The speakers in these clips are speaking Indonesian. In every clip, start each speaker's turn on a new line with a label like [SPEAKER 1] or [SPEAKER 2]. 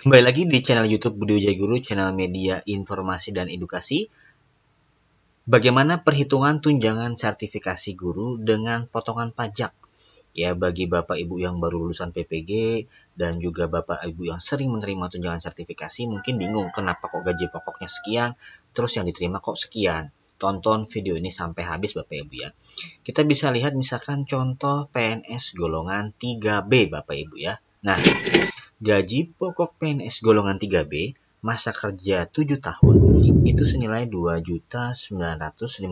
[SPEAKER 1] Kembali lagi di channel YouTube Budi Ujaya Guru, channel media informasi dan edukasi. Bagaimana perhitungan tunjangan sertifikasi guru dengan potongan pajak? Ya, bagi Bapak Ibu yang baru lulusan PPG dan juga Bapak Ibu yang sering menerima tunjangan sertifikasi mungkin bingung kenapa kok gaji pokoknya sekian, terus yang diterima kok sekian. Tonton video ini sampai habis Bapak Ibu ya. Kita bisa lihat misalkan contoh PNS golongan 3B Bapak Ibu ya. Nah, Gaji pokok PNS golongan 3B masa kerja 7 tahun itu senilai 2.950.600.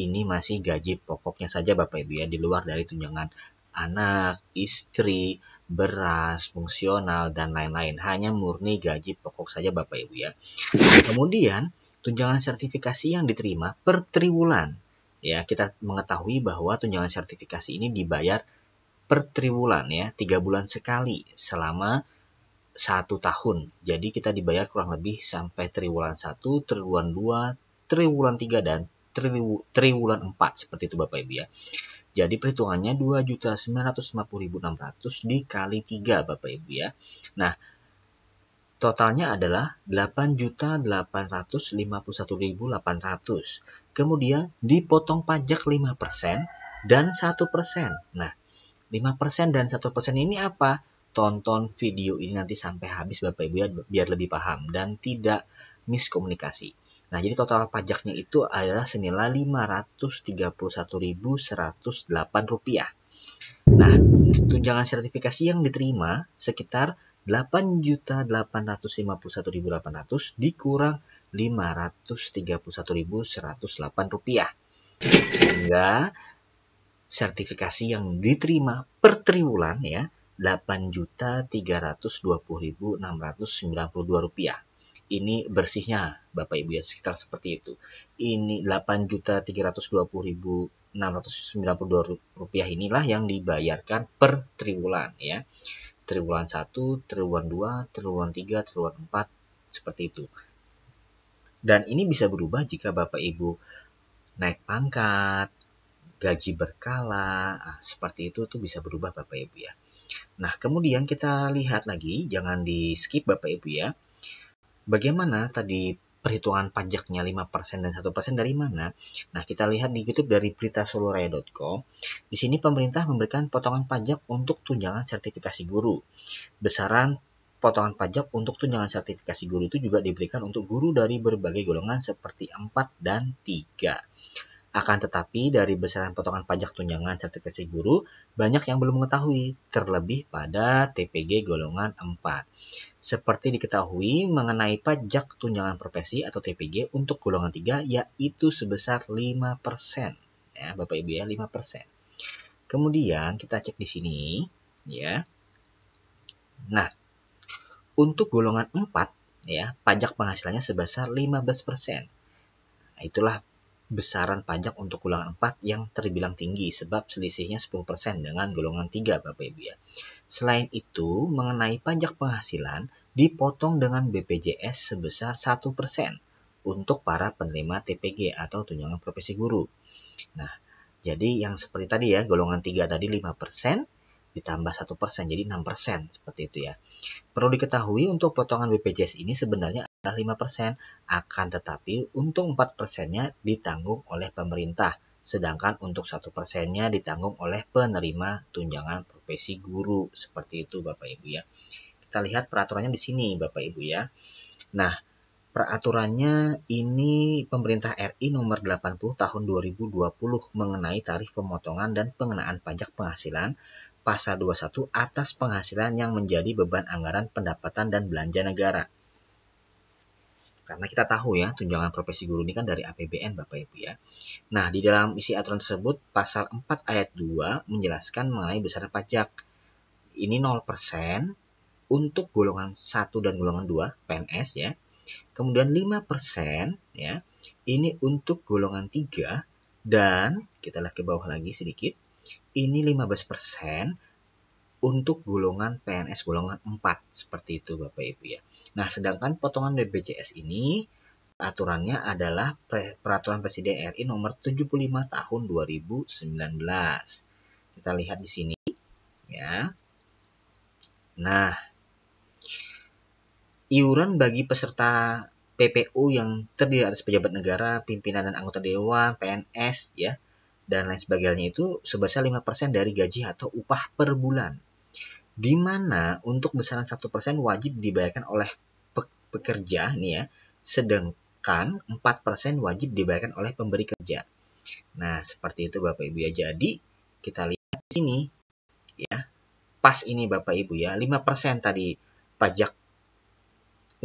[SPEAKER 1] Ini masih gaji pokoknya saja Bapak Ibu ya di luar dari tunjangan anak, istri, beras, fungsional dan lain-lain. Hanya murni gaji pokok saja Bapak Ibu ya. Kemudian tunjangan sertifikasi yang diterima per triwulan. Ya, kita mengetahui bahwa tunjangan sertifikasi ini dibayar per triwulan ya, tiga bulan sekali selama satu tahun. Jadi kita dibayar kurang lebih sampai triwulan 1, triwulan 2, triwulan 3 dan triwu, triwulan 4 seperti itu Bapak Ibu ya. Jadi perhitungannya 2.950.600 dikali 3 Bapak Ibu ya. Nah, totalnya adalah 8.851.800. Kemudian dipotong pajak 5% dan 1%. Nah, 5% dan 1% ini apa? Tonton video ini nanti sampai habis Bapak Ibu ya biar lebih paham dan tidak miskomunikasi. Nah, jadi total pajaknya itu adalah senilai Rp531.108. Nah, tunjangan sertifikasi yang diterima sekitar 8.851.800 dikurang 531.108 rupiah. Sehingga sertifikasi yang diterima per triwulan ya 8.320.692 rupiah. Ini bersihnya Bapak Ibu ya sekitar seperti itu. Ini 8.320.692 rupiah inilah yang dibayarkan per triwulan ya. Triwulan 1, triwulan 2, triwulan 3, triwulan 4 seperti itu. Dan ini bisa berubah jika Bapak Ibu naik pangkat, gaji berkala, nah, seperti itu tuh bisa berubah Bapak Ibu ya. Nah, kemudian kita lihat lagi, jangan di skip Bapak Ibu ya. Bagaimana tadi perhitungan pajaknya 5% dan 1% dari mana? Nah, kita lihat di YouTube dari berita Di sini pemerintah memberikan potongan pajak untuk tunjangan sertifikasi guru. Besaran potongan pajak untuk tunjangan sertifikasi guru itu juga diberikan untuk guru dari berbagai golongan seperti 4 dan 3. Akan tetapi, dari besaran potongan pajak tunjangan sertifikasi guru, banyak yang belum mengetahui, terlebih pada TPG golongan 4. Seperti diketahui, mengenai pajak tunjangan profesi atau TPG untuk golongan 3 yaitu sebesar 5%. Ya, Bapak Ibu ya, 5%. Kemudian kita cek di sini, ya. Nah, untuk golongan 4 ya, pajak penghasilannya sebesar 15%. Nah, itulah besaran pajak untuk golongan 4 yang terbilang tinggi sebab selisihnya 10% dengan golongan 3 Bapak Ibu ya. Selain itu, mengenai pajak penghasilan dipotong dengan BPJS sebesar 1% untuk para penerima TPG atau tunjangan profesi guru. Nah, jadi yang seperti tadi ya, golongan 3 tadi 5%, ditambah 1% jadi 6% seperti itu ya. Perlu diketahui untuk potongan BPJS ini sebenarnya 5%, akan tetapi untung 4%-nya ditanggung oleh pemerintah, sedangkan untuk 1%-nya ditanggung oleh penerima tunjangan profesi guru. Seperti itu Bapak Ibu ya. Kita lihat peraturannya di sini Bapak Ibu ya. Nah, peraturannya ini pemerintah RI nomor 80 tahun 2020 mengenai tarif pemotongan dan pengenaan pajak penghasilan pasal 21 atas penghasilan yang menjadi beban anggaran pendapatan dan belanja negara. Karena kita tahu ya, tunjangan profesi guru ini kan dari APBN Bapak Ibu ya. Nah, di dalam isi aturan tersebut, pasal 4 ayat 2 menjelaskan mengenai besaran pajak. Ini 0% untuk golongan 1 dan golongan 2, PNS ya. Kemudian 5% ya. Ini untuk golongan 3 dan kita lihat ke bawah lagi sedikit. Ini 15% untuk golongan PNS golongan 4 seperti itu Bapak Ibu ya. Nah, sedangkan potongan BPJS ini aturannya adalah peraturan Presiden RI nomor 75 tahun 2019. Kita lihat di sini ya. Nah, iuran bagi peserta PPU yang terdiri atas pejabat negara, pimpinan dan anggota dewan, PNS ya dan lain sebagainya itu sebesar 5% dari gaji atau upah per bulan di mana untuk besaran satu persen wajib dibayarkan oleh pe pekerja nih ya, sedangkan empat persen wajib dibayarkan oleh pemberi kerja. Nah, seperti itu Bapak Ibu ya. Jadi, kita lihat di sini ya. Pas ini Bapak Ibu ya, lima persen tadi pajak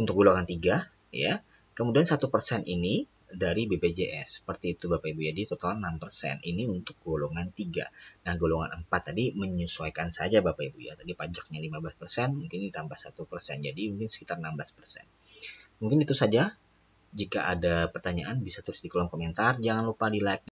[SPEAKER 1] untuk golongan tiga ya. Kemudian satu persen ini dari BPJS. Seperti itu Bapak Ibu. Jadi total 6% ini untuk golongan 3. Nah, golongan 4 tadi menyesuaikan saja Bapak Ibu ya. Tadi pajaknya 15%, mungkin ditambah 1%. Jadi mungkin sekitar 16%. Mungkin itu saja. Jika ada pertanyaan bisa tulis di kolom komentar. Jangan lupa di like.